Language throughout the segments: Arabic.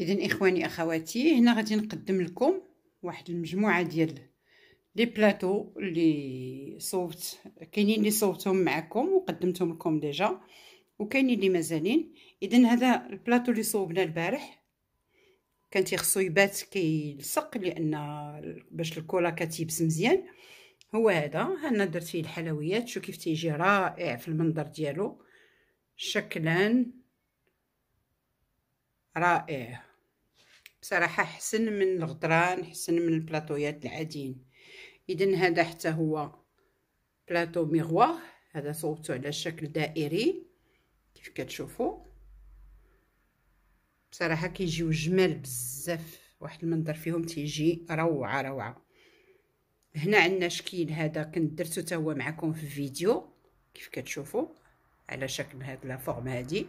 اذن اخواني اخواتي هنا غادي نقدم لكم واحد المجموعه ديال لي بلاطو اللي صوبت كاينين اللي صوبتهم معكم وقدمتهم لكم ديجا وكاينين اللي مازالين اذن هذا البلاطو اللي صوبنا البارح كان تيخصو يبات كيلصق لان باش الكولا كتيبس مزيان هو هذا هنا درت فيه الحلويات شو كيف تيجي رائع في المنظر ديالو شكلا رائع بصراحه حسن من الغطران حسن من البلاطويات العاديين اذا هذا حتى هو بلاطو ميغوار هذا صوبته على شكل دائري كيف كتشوفوا بصراحه كيجيو جمال بزاف واحد المنظر فيهم تيجي روعه روعه هنا عندنا شكل هذا كنت درتو حتى معكم في الفيديو كيف كتشوفوا على شكل هاد لا فورم هادي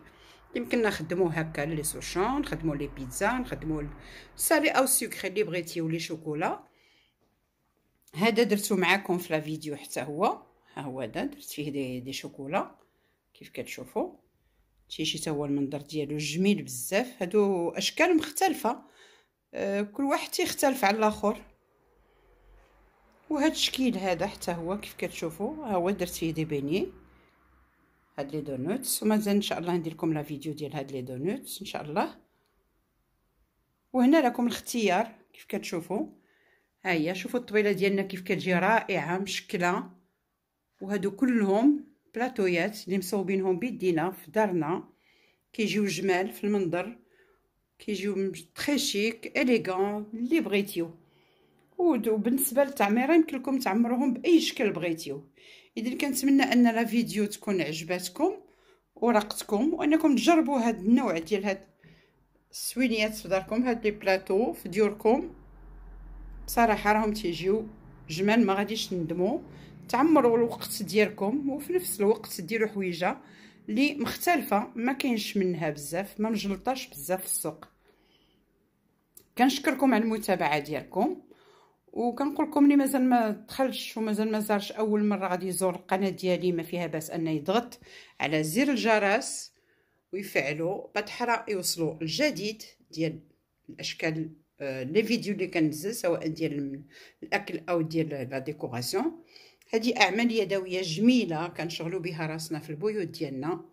يمكننا نخدمو هكا لي سوشون نخدمو لي بيتزا نخدمو سالي او السكري لي بغيتي ولي شوكولا هذا درتو معاكم في لا فيديو حتى هو ها هو هذا درت فيه دي, دي شوكولا كيف كتشوفوا شي تا هو المنظر ديالو جميل بزاف هادو اشكال مختلفه أه كل واحد تيختلف على الاخر وهاد الشكل هذا حتى هو كيف كتشوفوا ها هو درت فيه دي بيني هاد لي دونوتس ومازال ان شاء الله ندير لكم لا فيديو ديال هاد لي دونوتس ان شاء الله وهنا راكم الاختيار كيف كتشوفوا ها هي شوفوا الطويله ديالنا كيف كتجي رائعه مشكله وهادو كلهم بلاطويات اللي مصوبينهم بيدينا في دارنا كيجيو جمال في المنظر كيجيو تري شيك اليغون اللي بغيتيو وبالنسبه للتعميره يمكن لكم تعمروهم باي شكل بغيتيو اذا كنتمنى ان لا فيديو تكون عجبتكم ورقتكم وانكم تجربوا هذا النوع ديال هاد السوينيات في داركم هاد لي بلاطو في ديوركم بصراحه راهم تيجيو جمال ما غاديش تندموا تعمروا الوقت ديالكم وفي نفس الوقت ديروا حويجه اللي مختلفه ما كاينش منها بزاف ما مجلطاش بزاف في السوق كنشكركم على المتابعه ديالكم وكنقول لكم اللي مازال ما دخلش ومازال ما زارش اول مره غادي يزور القناه ديالي ما فيها باس انه يضغط على زر الجرس ويفعلو بتحرى يوصلوا الجديد ديال الاشكال آه، لي فيديو اللي كنزل سواء ديال الاكل او ديال لا ديكوراسيون هذه اعمال يدويه جميله كنشغلوا بها راسنا في البيوت ديالنا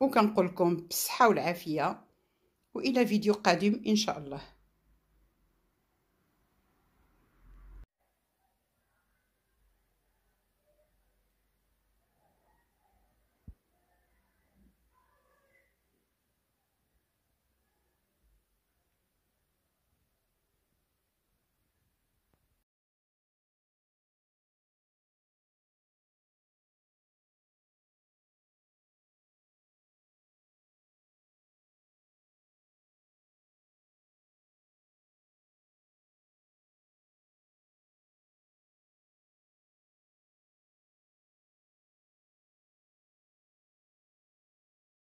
وكنقول لكم بالصحه والعافيه والى فيديو قادم ان شاء الله